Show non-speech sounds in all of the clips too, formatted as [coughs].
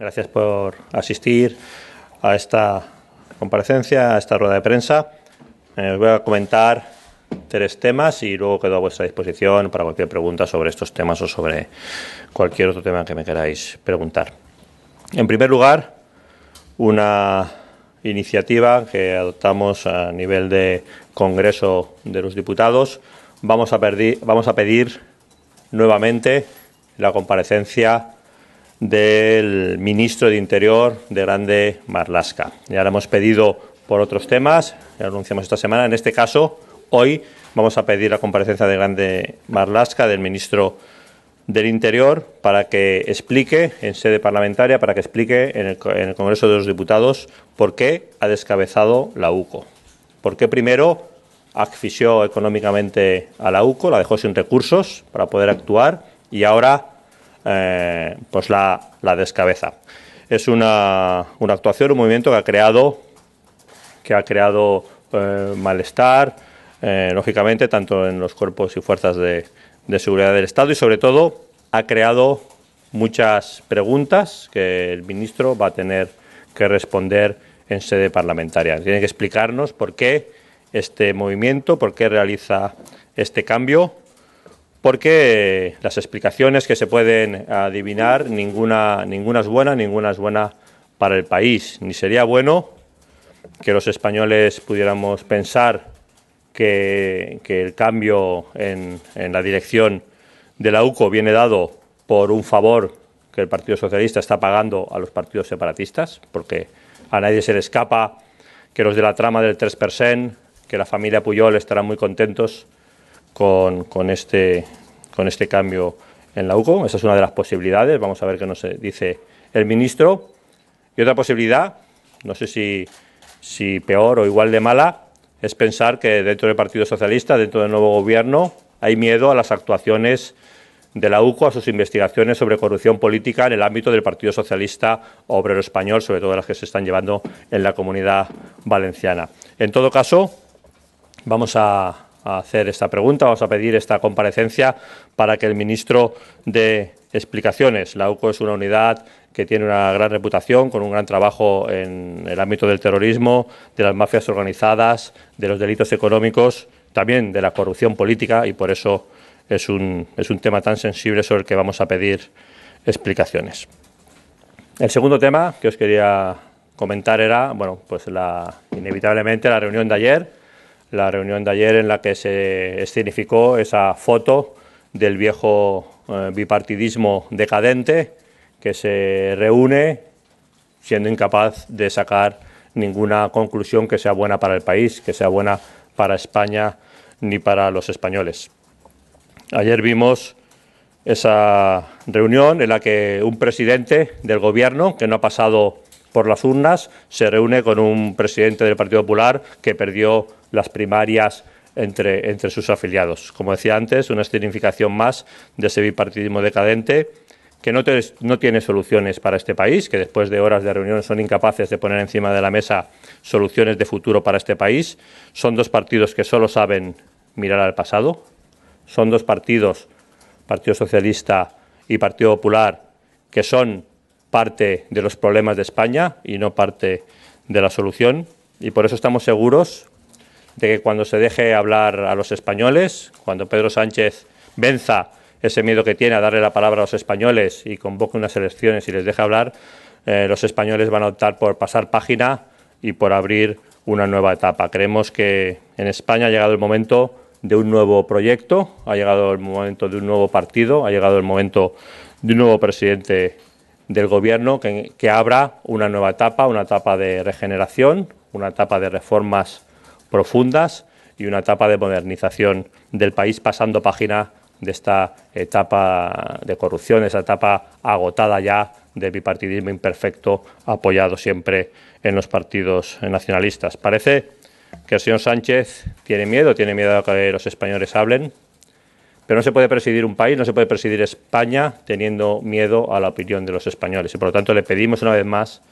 Gracias por asistir a esta comparecencia, a esta rueda de prensa. Eh, voy a comentar tres temas y luego quedo a vuestra disposición para cualquier pregunta sobre estos temas o sobre cualquier otro tema que me queráis preguntar. En primer lugar, una iniciativa que adoptamos a nivel de Congreso de los Diputados. Vamos a, vamos a pedir nuevamente la comparecencia del ministro de Interior de Grande Marlasca. Ya lo hemos pedido por otros temas, ya lo anunciamos esta semana. En este caso, hoy vamos a pedir la comparecencia de Grande Marlasca, del ministro del Interior, para que explique en sede parlamentaria, para que explique en el, Congreso de los Diputados por qué ha descabezado la UCO. ¿Por qué primero asfixió económicamente a la UCO, la dejó sin recursos para poder actuar y ahora eh, pues la, descabeza. Es una, actuación, un movimiento que ha creado, que ha creado eh, malestar, eh, lógicamente, tanto en los cuerpos y fuerzas de, seguridad del Estado y, sobre todo, ha creado muchas preguntas que el ministro va a tener que responder en sede parlamentaria. Tiene que explicarnos por qué este movimiento, por qué realiza este cambio, porque las explicaciones que se pueden adivinar, ninguna, es buena, ninguna es buena para el país. Ni sería bueno que los españoles pudiéramos pensar que, el cambio en, en, la dirección de la UCO viene dado por un favor que el Partido Socialista está pagando a los partidos separatistas, porque a nadie se le escapa que los de la trama del 3%, que la familia Puyol estarán muy contentos este, con, este, cambio en la UCO. Esa es una de las posibilidades. Vamos a ver qué nos eh, dice el ministro. Y otra posibilidad, no sé si, si peor o igual de mala, es pensar que dentro del Partido Socialista, dentro del nuevo gobierno, hay miedo a las actuaciones de la UCO a sus investigaciones sobre corrupción política en el ámbito del Partido Socialista Obrero Español, sobre todo las que se están llevando en la comunidad valenciana. En todo caso, vamos a, a hacer esta pregunta, vamos a pedir esta comparecencia para que el ministro dé explicaciones. La UCO es una unidad que tiene una gran reputación, con un gran trabajo en el ámbito del terrorismo, de las mafias organizadas, de los delitos económicos, también de la corrupción política y por eso es un, es un tema tan sensible sobre el que vamos a pedir explicaciones. El segundo tema que os quería comentar era, bueno, pues la, inevitablemente la reunión de ayer la reunión de ayer en la que se escenificó esa foto del viejo eh, bipartidismo decadente que se reúne siendo incapaz de sacar ninguna conclusión que sea buena para el país, que sea buena para España ni para los españoles. Ayer vimos esa reunión en la que un presidente del gobierno, que no ha pasado por las urnas, se reúne con un presidente del Partido Popular que perdió las primarias entre, sus afiliados. Como decía antes, una significación más de ese bipartidismo decadente que no, no, tiene soluciones para este país, que después de horas de reunión son incapaces de poner encima de la mesa soluciones de futuro para este país. Son dos partidos que solo saben mirar al pasado. Son dos partidos, Partido Socialista y Partido Popular, que son parte de los problemas de España y no parte de la solución. Y por eso estamos seguros de que cuando se deje hablar a los españoles, cuando Pedro Sánchez venza ese miedo que tiene a darle la palabra a los españoles y convoque unas elecciones y les deje hablar, eh, los españoles van a optar por pasar página y por abrir una nueva etapa. Creemos que en España ha llegado el momento de un nuevo proyecto, ha llegado el momento de un nuevo partido, ha llegado el momento de un nuevo presidente del Gobierno que, abra una nueva etapa, una etapa de regeneración, una etapa de reformas profundas y una etapa de modernización del país, pasando página de esta etapa de corrupción, esa etapa agotada ya de bipartidismo imperfecto apoyado siempre en los partidos nacionalistas. Parece que el señor Sánchez tiene miedo, tiene miedo a que los españoles hablen, pero no se puede presidir un país, no se puede presidir España teniendo miedo a la opinión de los españoles. Y por lo tanto le pedimos una vez más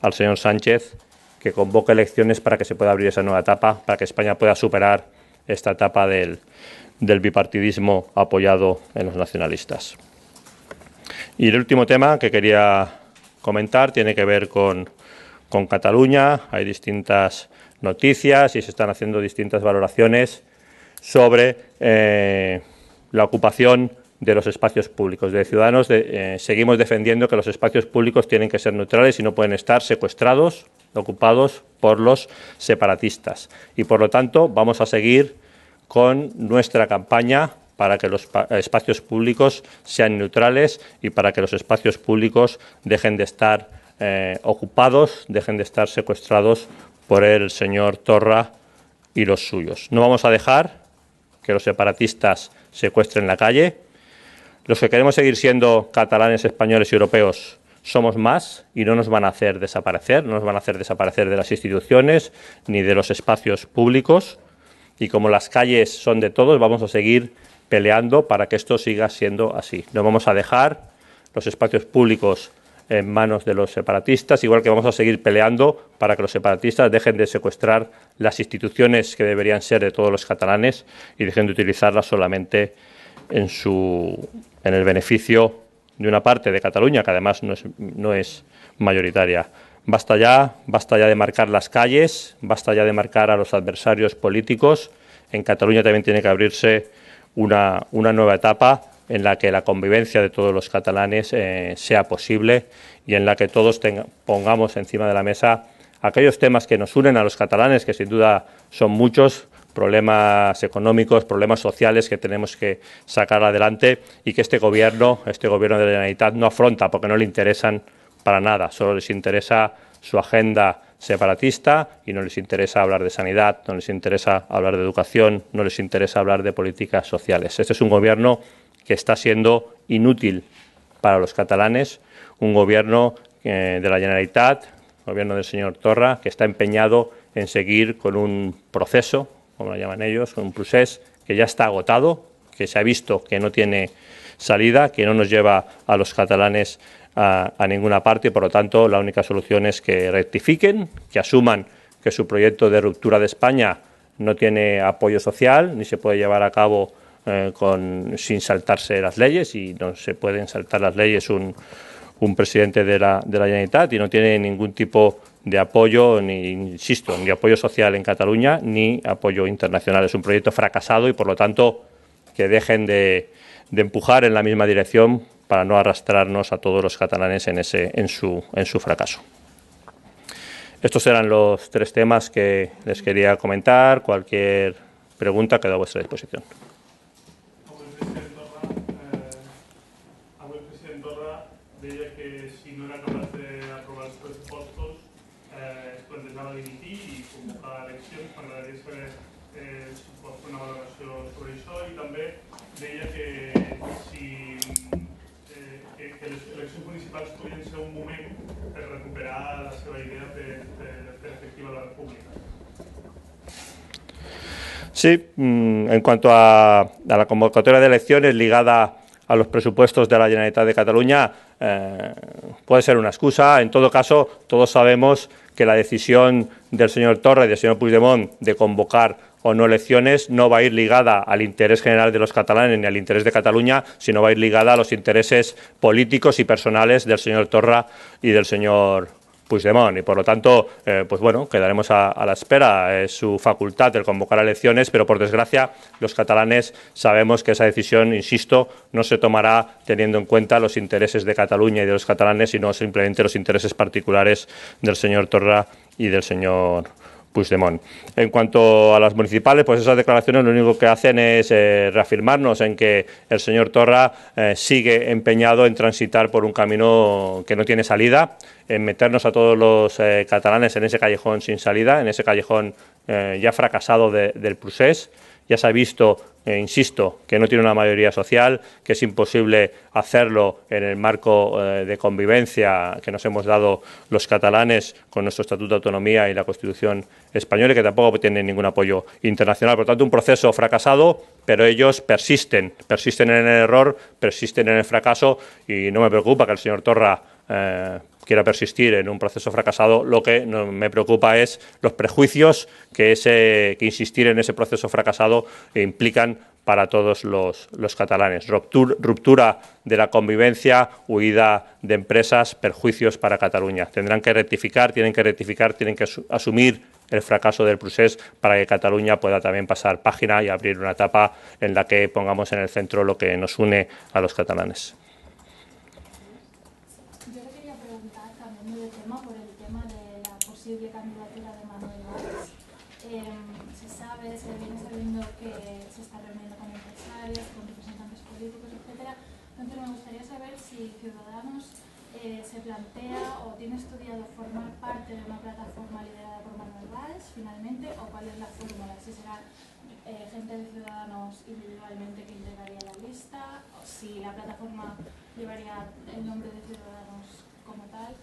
al señor Sánchez que convoque elecciones para que se pueda abrir esa nueva etapa, para que España pueda superar esta etapa del, bipartidismo apoyado en los nacionalistas. Y el último tema que quería comentar tiene que ver con, Cataluña. Hay distintas noticias y se están haciendo distintas valoraciones sobre eh, la ocupación de los espacios públicos. De Ciudadanos eh, seguimos defendiendo que los espacios públicos tienen que ser neutrales y no pueden estar secuestrados, ocupados por los separatistas. Y por lo tanto vamos a seguir con nuestra campaña para que los espacios públicos sean neutrales y para que los espacios públicos dejen de estar eh, ocupados, dejen de estar secuestrados por el señor Torra y los suyos. No vamos a dejar que los separatistas secuestre en la calle. Los que queremos seguir siendo catalanes, españoles y europeos somos más y no nos van a hacer desaparecer, no nos van a hacer desaparecer de las instituciones ni de los espacios públicos. Y como las calles son de todos, vamos a seguir peleando para que esto siga siendo así. No vamos a dejar los espacios públicos en manos de los separatistas, igual que vamos a seguir peleando para que los separatistas dejen de secuestrar las instituciones que deberían ser de todos los catalanes y dejen de utilizarlas solamente en, su, en el beneficio de una parte de Cataluña, que además no es, no es mayoritaria. Basta ya, basta ya de marcar las calles, basta ya de marcar a los adversarios políticos. En Cataluña también tiene que abrirse una, una nueva etapa en la que la convivencia de todos los catalanes eh, sea posible y en la que todos pongamos encima de la mesa aquellos temas que nos unen a los catalanes, que sin duda son muchos, problemas económicos, problemas sociales que tenemos que sacar adelante y que este gobierno, este gobierno de la Generalitat no afronta porque no le interesan para nada, solo les interesa su agenda separatista y no les interesa hablar de sanidad, no les interesa hablar de educación, no les interesa hablar de políticas sociales. Este es un gobierno que está siendo inútil para los catalanes, un gobierno eh, de la Generalitat, gobierno del señor Torra, que está empeñado en seguir con un proceso, como lo llaman ellos, un procés que ya está agotado, que se ha visto que no tiene salida, que no nos lleva a los catalanes a, a ninguna parte y por lo tanto la única solución es que rectifiquen, que asuman que su proyecto de ruptura de España no tiene apoyo social ni se puede llevar a cabo eh, con, sin saltarse las leyes y no se pueden saltar las leyes un, presidente de la, de y no tiene ningún tipo de apoyo, ni insisto, ni apoyo social en Cataluña, ni apoyo internacional. Es un proyecto fracasado y, por lo tanto, que dejen de, empujar en la misma dirección para no arrastrarnos a todos los catalanes en, ese, en, su, en su fracaso. Estos eran los tres temas que les quería comentar. Cualquier pregunta queda a vuestra disposición. Sí, en cuanto a, la convocatoria de elecciones ligada a los presupuestos de la Generalitat de Cataluña, eh, puede ser una excusa. En todo caso, todos sabemos que la decisión del señor Torra y del señor Puigdemont de convocar o no elecciones no va a ir ligada al interés general de los catalanes ni al interés de Cataluña, sino va a ir ligada a los intereses políticos y personales del señor Torra y del señor y por lo tanto, eh, pues bueno, quedaremos a, la espera. su facultad de convocar elecciones, pero por desgracia los catalanes sabemos que esa decisión, insisto, no se tomará teniendo en cuenta los intereses de Cataluña y de los catalanes, sino simplemente los intereses particulares del señor Torra y del señor en cuanto a las municipales, pues esas declaraciones lo único que hacen es eh, reafirmarnos en que el señor Torra eh, sigue empeñado en transitar por un camino que no tiene salida, en meternos a todos los eh, catalanes en ese callejón sin salida, en ese callejón ya fracasado del procés. Ya se ha visto e insisto, que no tiene una mayoría social, que es imposible hacerlo en el marco eh, de convivencia que nos hemos dado los catalanes con nuestro Estatuto de Autonomía y la Constitución española, y que tampoco tiene ningún apoyo internacional. Por lo tanto, un proceso fracasado, pero ellos persisten, persisten en el error, persisten en el fracaso, y no me preocupa que el señor Torra eh, quiera persistir en un proceso fracasado, lo que me preocupa es los prejuicios que, ese, que insistir en ese proceso fracasado implican para todos los, catalanes. Ruptura, ruptura de la convivencia, huida de empresas, perjuicios para Cataluña. Tendrán que rectificar, tienen que rectificar, tienen que asumir el fracaso del procés para que Cataluña pueda también pasar página y abrir una etapa en la que pongamos en el centro lo que nos une a los catalanes. o cuál es la fórmula? Si será eh, gente de ciudadanos individualmente que integraría la lista, o si la plataforma llevaría el nombre de ciudadanos como tal.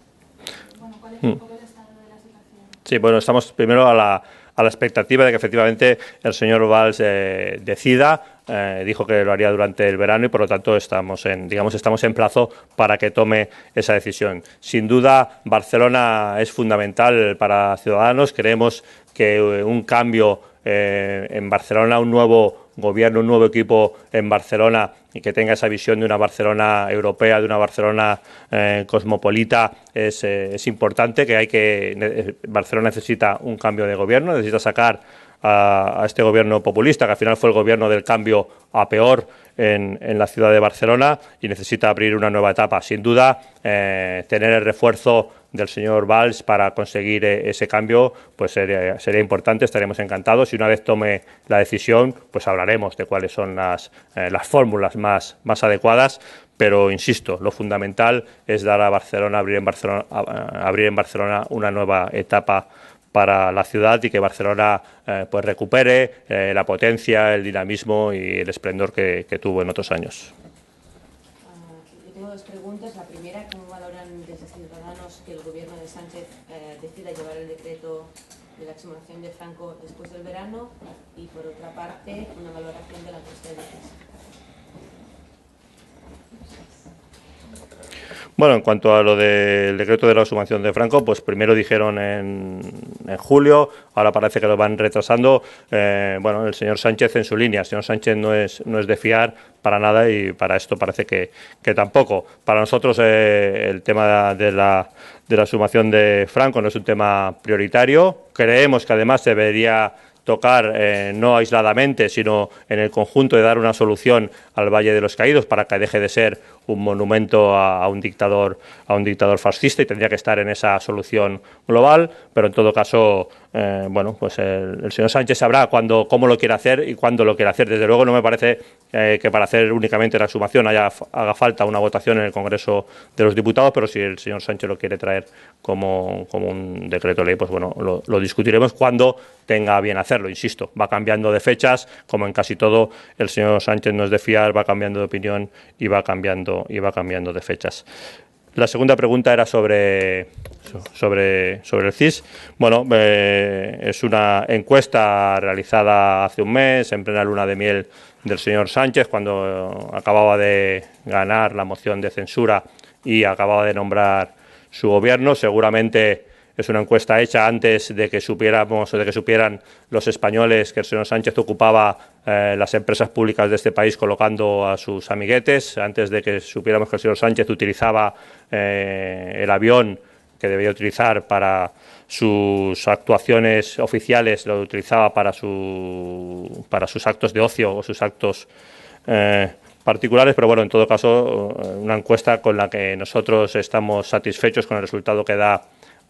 Bueno, ¿cuál es un hmm. poco el estado de la situación? Sí, bueno, estamos primero a la, a la expectativa de que efectivamente el señor Valls eh, decida eh, dijo que lo haría durante el verano y por lo tanto estamos en, digamos, estamos en plazo para que tome esa decisión. Sin duda, Barcelona es fundamental para Ciudadanos. Creemos que eh, un cambio eh, en Barcelona, un nuevo gobierno, un nuevo equipo en Barcelona y que tenga esa visión de una Barcelona europea, de una Barcelona eh, cosmopolita, es, es, importante, que hay que Barcelona necesita un cambio de gobierno, necesita sacar a, este gobierno populista, que al final fue el gobierno del cambio a peor en, la ciudad de Barcelona y necesita abrir una nueva etapa. Sin duda, eh, tener el refuerzo del señor Valls para conseguir eh, ese cambio, pues sería, sería, importante, estaremos encantados y una vez tome la decisión, pues hablaremos de cuáles son eh, las, fórmulas más, más adecuadas, pero insisto, lo fundamental es dar a Barcelona, abrir en Barcelona una nueva etapa para la ciudad y que Barcelona eh, pues recupere eh, la potencia, el dinamismo y el esplendor que, tuvo en otros años. yo ah, tengo dos preguntas. La primera, ¿cómo valoran desde Ciudadanos que el gobierno de Sánchez eh, decida llevar el decreto de la exhumación de Franco después del verano? Y por otra parte, una valoración de la defensa. Bueno, en cuanto a lo del decreto de la sumación de Franco, pues primero dijeron en, julio, ahora parece que lo van retrasando. Eh, bueno, el señor Sánchez en su línea. El señor Sánchez no es, no es de fiar para nada y para esto parece que, tampoco. Para nosotros eh, el tema de la, sumación de Franco no es un tema prioritario. Creemos que además debería tocar eh, no aisladamente, sino en el conjunto de dar una solución al Valle de los Caídos para que deje de ser un monumento a, un dictador a un dictador fascista y tendría que estar en esa solución global pero en todo caso eh, bueno pues el, señor Sánchez sabrá cuándo cómo lo quiere hacer y cuándo lo quiere hacer desde luego no me parece eh, que para hacer únicamente la sumación haya, haga falta una votación en el Congreso de los Diputados pero si el señor Sánchez lo quiere traer como, un decreto ley pues bueno lo, discutiremos cuando tenga bien hacerlo insisto va cambiando de fechas como en casi todo el señor Sánchez nos decía va cambiando de opinión y va cambiando, y va cambiando de fechas. La segunda pregunta era sobre, sobre, sobre el CIS. Bueno, eh, es una encuesta realizada hace un mes, en plena luna de miel del señor Sánchez, cuando acababa de ganar la moción de censura y acababa de nombrar su gobierno. Seguramente es una encuesta hecha antes de que supiéramos de que supieran los españoles que el señor Sánchez ocupaba eh, las empresas públicas de este país colocando a sus amiguetes, antes de que supiéramos que el señor Sánchez utilizaba eh, el avión que debía utilizar para sus actuaciones oficiales, lo utilizaba para, su, para sus actos de ocio o sus actos eh, particulares, pero bueno, en todo caso, una encuesta con la que nosotros estamos satisfechos con el resultado que da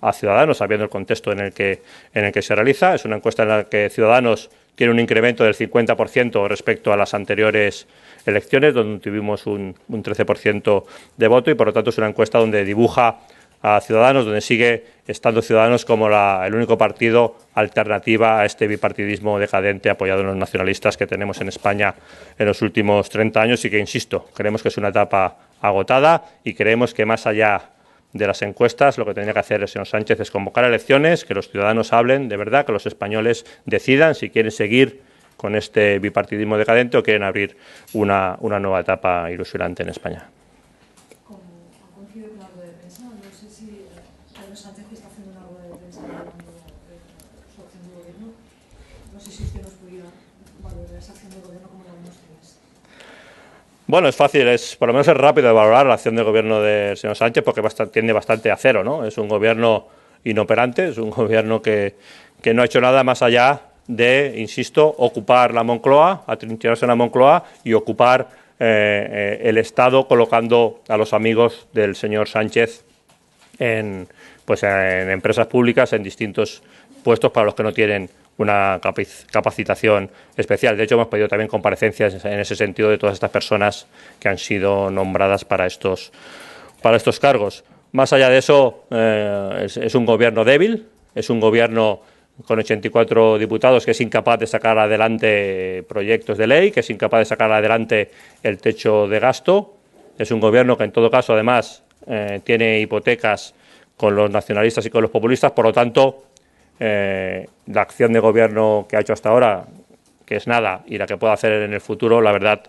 a Ciudadanos, sabiendo el contexto en el que, en el que se realiza. Es una encuesta en la que Ciudadanos tiene un incremento del 50% respecto a las anteriores elecciones, donde tuvimos un, 13% de voto, y por lo tanto es una encuesta donde dibuja a Ciudadanos, donde sigue estando Ciudadanos como el único partido alternativa a este bipartidismo decadente apoyado en los nacionalistas que tenemos en España en los últimos 30 años y que, insisto, creemos que es una etapa agotada y creemos que más allá de las encuestas, lo que tendría que hacer el señor Sánchez es convocar elecciones, que los ciudadanos hablen de verdad, que los españoles decidan si quieren seguir con este bipartidismo decadente o quieren abrir una, una nueva etapa ilusionante en España. Bueno, es fácil, es por lo menos es rápido de valorar la acción del gobierno del señor Sánchez porque bastante, tiende bastante a cero, ¿no? Es un gobierno inoperante, es un [laughs] gobierno que, no ha hecho nada más allá de, insisto, ocupar la Moncloa, atrincherarse en la Moncloa y ocupar eh, eh, el Estado colocando a los amigos del señor Sánchez en, pues, en empresas públicas, en distintos puestos para los que no tienen una capacitación especial. De hecho, hemos pedido también comparecencias en ese sentido de todas estas personas que han sido nombradas para estos, para estos cargos. Más allá de eso, eh, es, un gobierno débil, es un gobierno con 84 diputados que es incapaz de sacar adelante proyectos de ley, que es incapaz de sacar adelante el techo de gasto. Es un gobierno que en todo caso además eh, tiene hipotecas con los nacionalistas y con los populistas, por lo tanto eh, la acción de gobierno que ha hecho hasta ahora, que es nada, y la que pueda hacer en el futuro, la verdad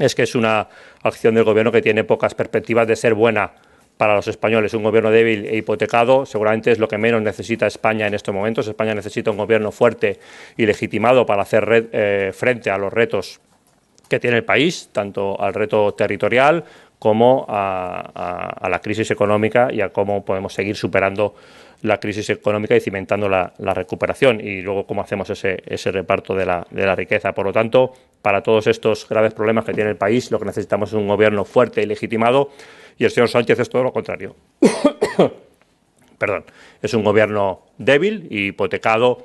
es que es una acción del gobierno que tiene pocas perspectivas de ser buena para los españoles. Un gobierno débil e hipotecado seguramente es lo que menos necesita España en estos momentos. España necesita un gobierno fuerte y legitimado para hacer eh, frente a los retos que tiene el país, tanto al reto territorial como a la crisis económica y a cómo podemos seguir superando la crisis económica y cimentando la, recuperación y luego cómo hacemos ese, reparto de la, de la, riqueza. Por lo tanto, para todos estos graves problemas que tiene el país, lo que necesitamos es un gobierno fuerte y legitimado y el señor Sánchez es todo lo contrario. [coughs] Perdón, es un gobierno débil y hipotecado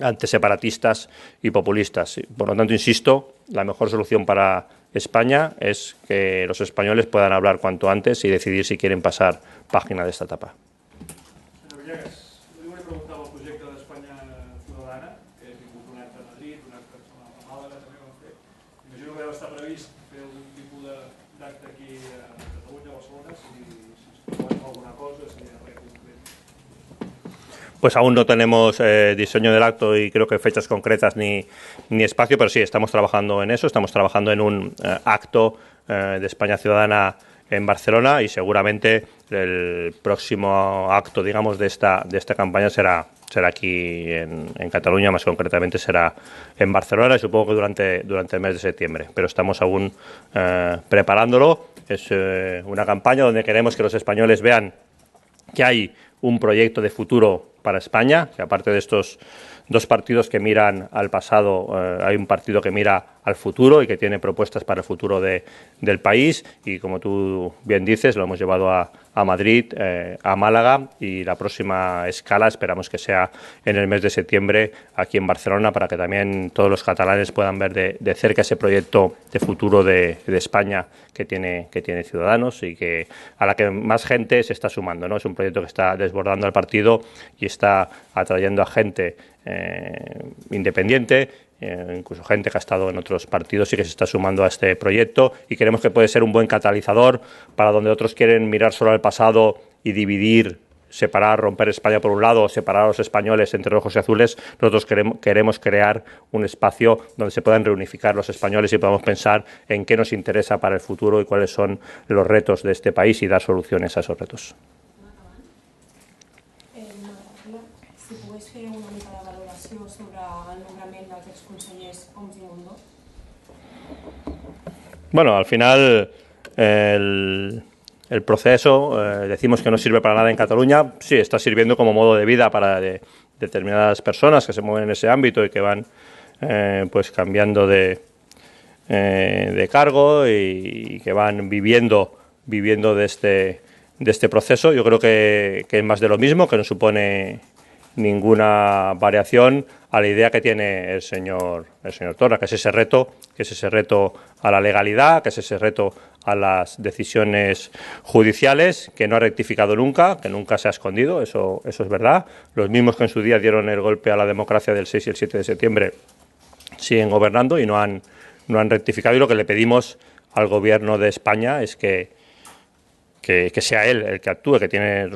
ante separatistas y populistas. Por lo tanto, insisto, la mejor solución para España es que los españoles puedan hablar cuanto antes y decidir si quieren pasar página de esta etapa. Andrés, jo li volia preguntar pel projecte d'Espanya Ciutadana, que és vingut un a Madrid, una persona a Màlaga també vam fer. Imagino que deu previsto hacer fer tipo de acto aquí a Cataluña, a Barcelona, si, si es proposa alguna cosa, si hi ha res Pues aún no tenemos eh, diseño del acto y creo que fechas concretas ni, ni espacio, pero sí, estamos trabajando en eso, estamos trabajando en un eh, acto eh, de España Ciudadana en Barcelona y seguramente el próximo acto, digamos, de esta, de esta campaña será, será aquí en, en Cataluña, más concretamente será en Barcelona y supongo que durante, durante el mes de septiembre. Pero estamos aún eh, preparándolo. Es eh, una campaña donde queremos que los españoles vean que hay un proyecto de futuro para España, que aparte de estos dos partidos que miran al pasado. Eh, hay un partido que mira al futuro y que tiene propuestas para el futuro del país y como tú bien dices, lo hemos llevado a, a Madrid, eh, a Málaga y la próxima escala esperamos que sea en el mes de septiembre aquí en Barcelona para que también todos los catalanes puedan ver de, cerca ese proyecto de futuro de, España que tiene, que tiene Ciudadanos y que a la que más gente se está sumando. Es un proyecto que está desbordando al partido y está atrayendo a gente eh, independiente eh, incluso gente que ha estado en otros partidos y que se está sumando a este proyecto y creemos que puede ser un buen catalizador para donde otros quieren mirar solo al pasado y dividir separar, romper España por un lado, separar a los españoles entre rojos y azules, nosotros queremos crear un espacio donde se puedan reunificar los españoles y podamos pensar en qué nos interesa para el futuro y cuáles son los retos de este país y dar soluciones a esos retos. Bueno, al final el, proceso, eh, decimos que no sirve para nada en Cataluña, sí, está sirviendo como modo de vida para determinadas personas que se mueven en ese ámbito y que van eh, pues cambiando de, eh, cargo y, que van viviendo, viviendo de, este, de este proceso. Yo creo que, que es más de lo mismo, que no supone ninguna variación a la idea que tiene el señor, el señor Torra, que es ese reto, que es ese reto a la legalidad, que es ese reto a las decisiones judiciales, que no ha rectificado nunca, que nunca se ha escondido, eso, eso es verdad. Los mismos que en su día dieron el golpe a la democracia del 6 y el 7 de septiembre siguen gobernando y no han, no han rectificado. Y lo que le pedimos al gobierno de España es que que, sea él el que actúe, que tiene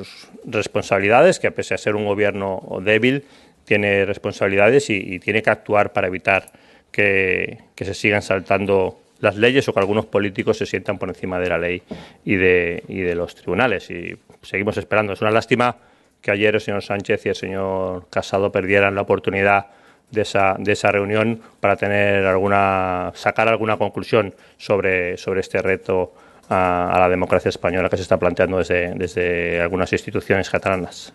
responsabilidades, que a pese a ser un gobierno débil, tiene responsabilidades y, tiene que actuar para evitar que, se sigan saltando las leyes o que algunos políticos se sientan por encima de la ley y de, los tribunales. Y seguimos esperando. Es una lástima que ayer el señor Sánchez y el señor Casado perdieran la oportunidad de esa, de esa reunión para tener alguna, sacar alguna conclusión sobre este reto a, la democracia española que se está planteando desde, desde algunas instituciones catalanas.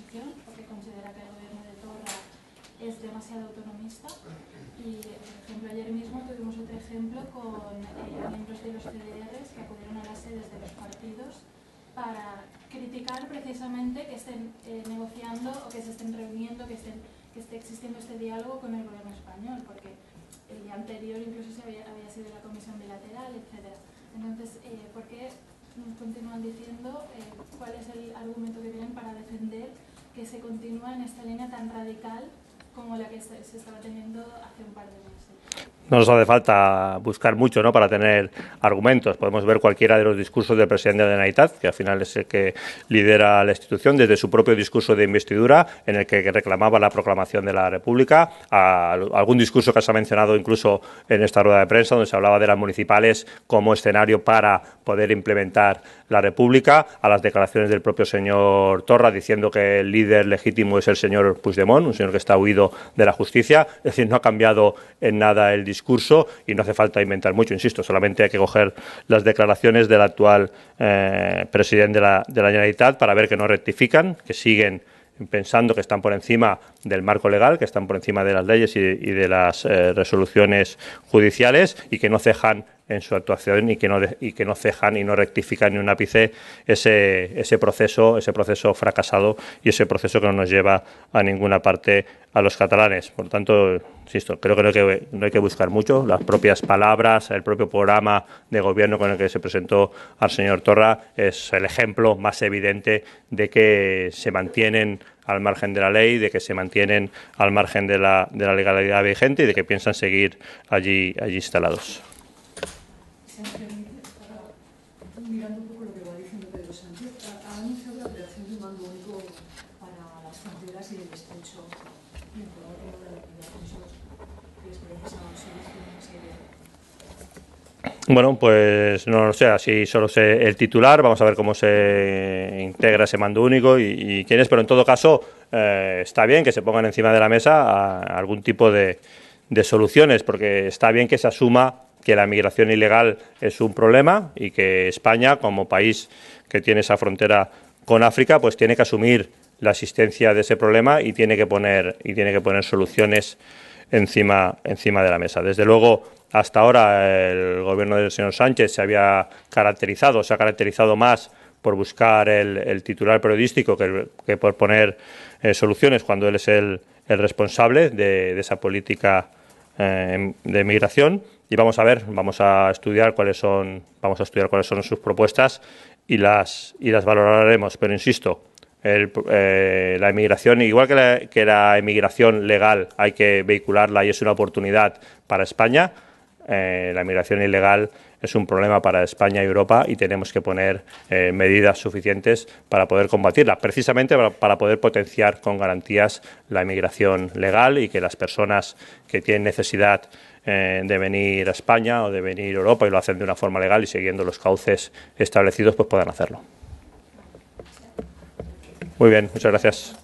porque considera que el gobierno de Torra es demasiado autonomista y, por ejemplo, ayer mismo tuvimos otro ejemplo con eh, miembros de los CDRs que acudieron a las sedes de los partidos para criticar precisamente que estén eh, negociando o que se estén reuniendo, que, estén, que esté existiendo este diálogo con el gobierno español, porque el día anterior incluso se había, sido la comisión bilateral, etc. Entonces, eh, ¿por qué nos continúan diciendo eh, cuál es el argumento que tienen para defender que se continúa en esta línea tan radical como la que se estaba teniendo hace un par de meses no nos hace falta buscar mucho ¿no? para tener argumentos. Podemos ver cualquiera de los discursos del presidente de la que al final es el que lidera la institución, desde su propio discurso de investidura, en el que reclamaba la proclamación de la República, a algún discurso que se ha mencionado incluso en esta rueda de prensa, donde se hablaba de las municipales como escenario para poder implementar la República, a las declaraciones del propio señor Torra diciendo que el líder legítimo es el señor Puigdemont, un señor que está huido de la justicia. Es decir, no ha cambiado en nada el discurso y no hace falta inventar mucho, insisto, solamente hay que coger las declaraciones del actual eh, presidente de la, de la Generalitat para ver que no rectifican, que siguen pensando que están por encima del marco legal, que están por encima de las leyes y, de las eh, resoluciones judiciales y que no cejan en su actuación y que no, y que no cejan y no rectifican ni un ápice ese, ese proceso, ese proceso fracasado y ese proceso que no nos lleva a ninguna parte a los catalanes. Por lo tanto, insisto, creo que no, hay que buscar mucho. Las propias palabras, el propio programa de gobierno con el que se presentó al señor Torra es el ejemplo más evidente de que se mantienen al margen de la ley, de que se mantienen al margen de la, de la legalidad vigente y de que piensan seguir allí, allí instalados. Bueno, pues no lo sé, así solo sé el titular, vamos a ver cómo se integra ese mando único y, quién es, pero en todo caso eh, está bien que se pongan encima de la mesa algún tipo de, de, soluciones, porque está bien que se asuma que la migración ilegal es un problema y que España, como país que tiene esa frontera con África, pues tiene que asumir la existencia de ese problema y tiene que poner, y tiene que poner soluciones encima, encima de la mesa. Desde luego, hasta ahora el gobierno del señor Sánchez se había caracterizado, se ha caracterizado más por buscar el, titular periodístico que, por poner eh, soluciones cuando él es el, responsable de, esa política eh, em, de migración. Y vamos a ver, vamos a estudiar cuáles son, vamos a estudiar cuáles son sus propuestas y las y las valoraremos. Pero insisto, eh, la emigración, igual que la, que la emigración legal, hay que vehicularla y es una oportunidad para España. Eh, la inmigración ilegal es un problema para España y Europa y tenemos que poner eh, medidas suficientes para poder combatirla, precisamente para, poder potenciar con garantías la inmigración legal y que las personas que tienen necesidad eh, de venir a España o de venir a Europa y lo hacen de una forma legal y siguiendo los cauces establecidos, pues puedan hacerlo. Muy bien, muchas gracias.